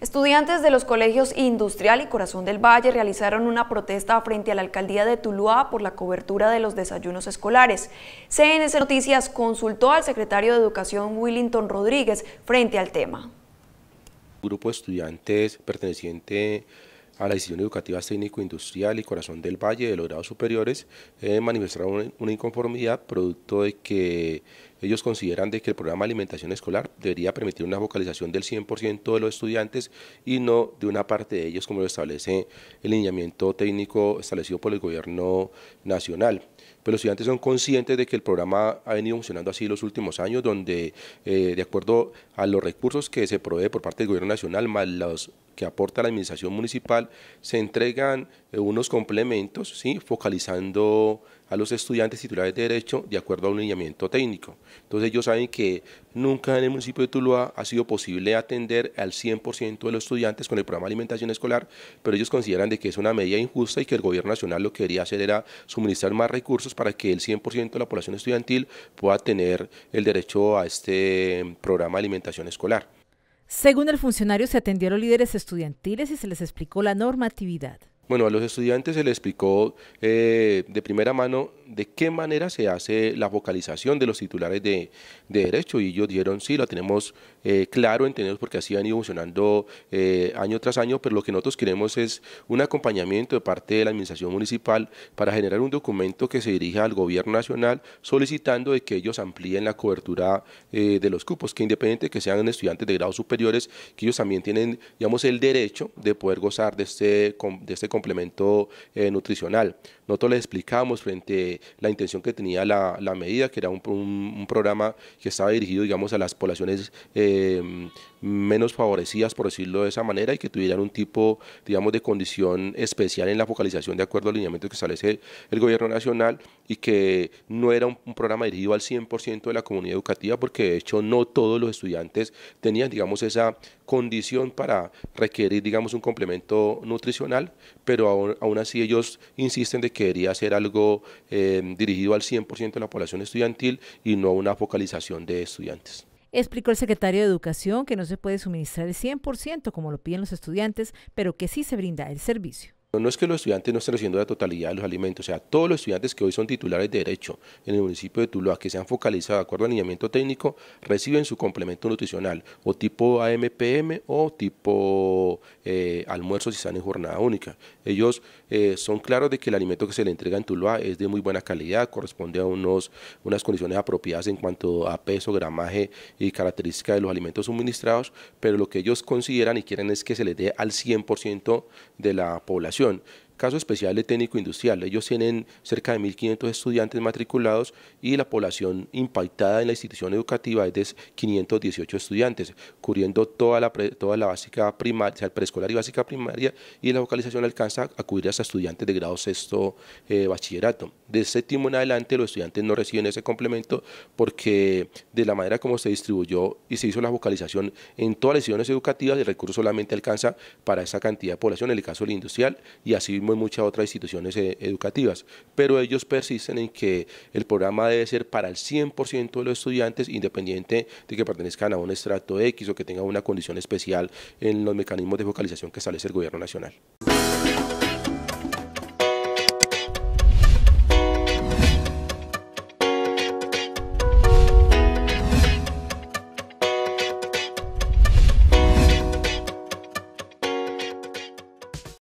Estudiantes de los colegios Industrial y Corazón del Valle realizaron una protesta frente a la alcaldía de Tuluá por la cobertura de los desayunos escolares. CNS Noticias consultó al secretario de Educación Willington Rodríguez frente al tema. Un grupo de estudiantes perteneciente a la decisión educativa técnico-industrial y Corazón del Valle de los grados superiores eh, manifestaron una inconformidad producto de que ellos consideran de que el programa de alimentación escolar debería permitir una vocalización del 100% de los estudiantes y no de una parte de ellos como lo establece el lineamiento técnico establecido por el gobierno nacional. Pero los estudiantes son conscientes de que el programa ha venido funcionando así los últimos años, donde eh, de acuerdo a los recursos que se provee por parte del gobierno nacional, más los que aporta la administración municipal, se entregan eh, unos complementos, ¿sí? focalizando a los estudiantes titulares de Derecho de acuerdo a un lineamiento técnico. Entonces ellos saben que nunca en el municipio de Tuluá ha sido posible atender al 100% de los estudiantes con el programa de alimentación escolar, pero ellos consideran de que es una medida injusta y que el gobierno nacional lo que debería hacer era suministrar más recursos para que el 100% de la población estudiantil pueda tener el derecho a este em, programa de alimentación escolar. Según el funcionario, se atendió a los líderes estudiantiles y se les explicó la normatividad. Bueno, a los estudiantes se les explicó eh, de primera mano de qué manera se hace la vocalización de los titulares de, derecho y ellos dieron sí, lo tenemos eh, claro, entendemos porque así han ido funcionando eh, año tras año, pero lo que nosotros queremos es un acompañamiento de parte de la Administración Municipal para generar un documento que se dirija al Gobierno Nacional solicitando de que ellos amplíen la cobertura eh, de los cupos, que independiente que sean estudiantes de grados superiores, que ellos también tienen, digamos, el derecho de poder gozar de este, de este complemento eh, nutricional. Nosotros les explicamos frente la intención que tenía la, medida, que era un, programa que estaba dirigido, digamos, a las poblaciones eh, menos favorecidas, por decirlo de esa manera, y que tuvieran un tipo, digamos, de condición especial en la focalización de acuerdo al lineamiento que establece el, gobierno nacional y que no era un, un programa dirigido al 100% de la comunidad educativa, porque de hecho no todos los estudiantes tenían, digamos, esa condición para requerir, digamos, un complemento nutricional, pero aún, así ellos insisten de que debería ser algo eh, dirigido al 100% de la población estudiantil y no a una focalización de estudiantes. Explicó el secretario de Educación que no se puede suministrar el 100% como lo piden los estudiantes, pero que sí se brinda el servicio. No es que los estudiantes no estén recibiendo la totalidad de los alimentos, o sea, todos los estudiantes que hoy son titulares de derecho en el municipio de Tuluá, que se han focalizado de acuerdo al alineamiento técnico, reciben su complemento nutricional, o tipo AMPM o tipo eh, almuerzo si están en jornada única. Ellos eh, son claros de que el alimento que se le entrega en Tuluá es de muy buena calidad, corresponde a unos, unas condiciones apropiadas en cuanto a peso, gramaje y características de los alimentos suministrados, pero lo que ellos consideran y quieren es que se les dé al 100% de la población Situation Caso especial de técnico industrial. Ellos tienen cerca de 1.500 estudiantes matriculados y la población impactada en la institución educativa es de 518 estudiantes, cubriendo toda la, toda la básica primaria, sea, preescolar y básica primaria, y la vocalización alcanza a cubrir hasta estudiantes de grado sexto eh, bachillerato. De séptimo en adelante los estudiantes no reciben ese complemento porque de la manera como se distribuyó y se hizo la vocalización en todas las instituciones educativas, el recurso solamente alcanza para esa cantidad de población, en el caso del industrial, y así en muchas otras instituciones eh, educativas. Pero ellos persisten en que el programa debe ser para el 100% de los estudiantes, independiente de que pertenezcan a un estrato X o que tenga una condición especial en los mecanismos de focalización que establece el Gobierno Nacional.